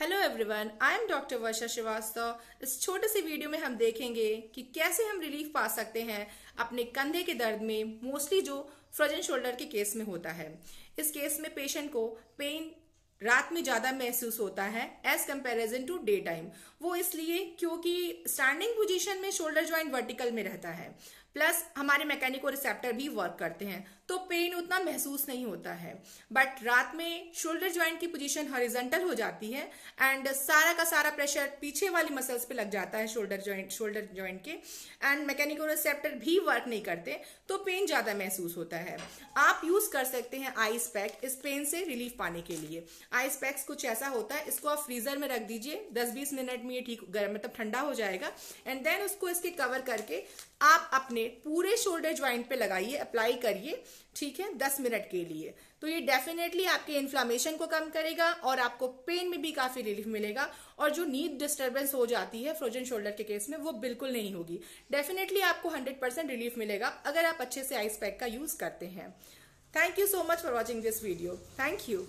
hello everyone I am doctor Varsha Srivastava इस छोटे से वीडियो में हम देखेंगे कि कैसे हम रिलीफ पा सकते हैं अपने कंधे के दर्द में मोस्टली जो फ्रोजन शोल्डर के केस में होता है इस केस में पेशेंट को पेन रात में ज्यादा महसूस होता है as comparison to day time वो इसलिए क्योंकि स्टैंडिंग पोजीशन में शोल्डर ज्वाइंट वर्टिकल में रहता है प्लस हमारे मैकेनिको रिसेप्टर भी वर्क करते हैं तो पेन उतना महसूस नहीं होता है बट रात में शोल्डर ज्वाइंट की पोजीशन हॉरिजेंटल हो जाती है एंड सारा का सारा प्रेशर पीछे वाली मसल्स पे लग जाता है शोल्डर ज्वाइंट शोल्डर ज्वाइंट के एंड मैकेनिको रिसेप्टर भी वर्क नहीं करते तो पेन ज़्यादा महसूस होता है आप यूज़ कर सकते हैं आइस पैक इस पेन से रिलीफ पाने के लिए आइस पैक्स कुछ ऐसा होता है इसको आप फ्रीजर में रख दीजिए दस बीस मिनट में ये ठीक गर्म मतलब ठंडा हो जाएगा जाएगा एंड देन उसको इसके कवर करके आप अपने पूरे शोल्डर ज्वाइंट पे लगाइए अप्लाई करिए ठीक है दस मिनट के लिए तो ये डेफिनेटली आपके इन्फ्लामेशन को कम करेगा और आपको पेन में भी काफी रिलीफ मिलेगा और जो नीड डिस्टर्बेंस हो जाती है फ्रोजन शोल्डर के केस में वो बिल्कुल नहीं होगी डेफिनेटली आपको हंड्रेड परसेंट रिलीफ मिलेगा अगर आप अच्छे से आइस पैक का यूज करते हैं thank you so much for watching this video thank you